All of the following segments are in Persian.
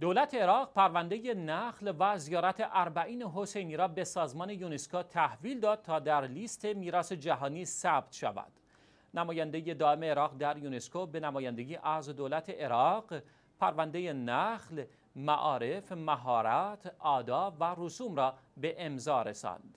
دولت عراق پرونده نخل و زیارت اربعین حسینی را به سازمان یونسکو تحویل داد تا در لیست میراث جهانی ثبت شود. نماینده دائم عراق در یونسکو به نمایندگی از دولت عراق پرونده نخل، معارف، مهارت، آداب و رسوم را به امضا رساند.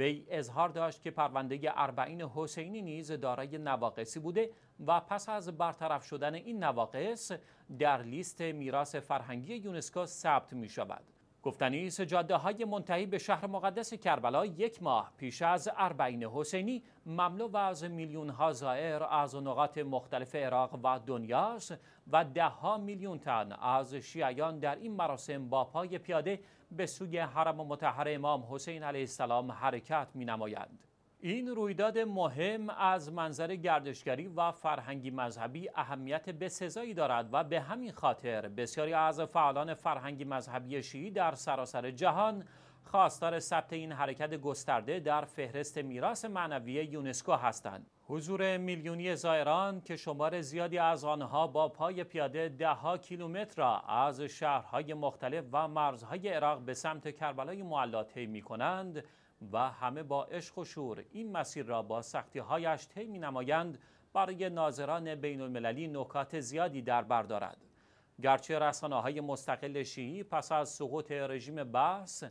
وی اظهار داشت که پرونده اربعین حسینی نیز دارای نواقصی بوده و پس از برطرف شدن این نواقص در لیست میراث فرهنگی یونسکو ثبت می شود. گفتنی است جاده های منتهی به شهر مقدس کربلا یک ماه پیش از اربعین حسینی مملو از میلیون ها زائر از نقاط مختلف عراق و دنیا است و ده میلیون تن از شیعیان در این مراسم با پای پیاده به سوی حرم متحر امام حسین علیه السلام حرکت می نمایند. این رویداد مهم از منظر گردشگری و فرهنگی مذهبی اهمیت بسزایی دارد و به همین خاطر بسیاری از فعالان فرهنگی مذهبی شیعی در سراسر جهان خواستار ثبت این حرکت گسترده در فهرست میراث معنوی یونسکو هستند. حضور میلیونی زائران که شمار زیادی از آنها با پای پیاده دهها کیلومتر را از شهرهای مختلف و مرزهای عراق به سمت کربلای معلا طی کنند، و همه با عشق و شور این مسیر را با سختی هایش طی برای ناظران بین المللی نکات زیادی در بر دارد گرچه رسانه های مستقل شیعی پس از سقوط رژیم بس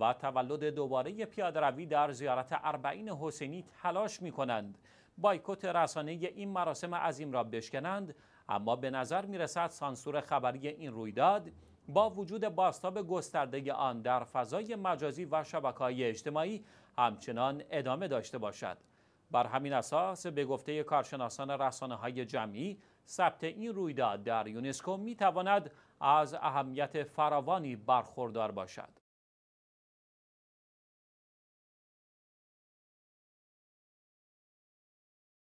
و تولد دوباره پیاده‌روی در زیارت اربعین حسینی تلاش می کنند بایکوت رسانه این مراسم عظیم را بشکنند اما به نظر می سانسور خبری این رویداد با وجود باستاب گسترده آن در فضای مجازی و شبکه‌های اجتماعی همچنان ادامه داشته باشد بر همین اساس به گفته کارشناسان رسانه های جمعی ثبت این رویداد در یونسکو می از اهمیت فراوانی برخوردار باشد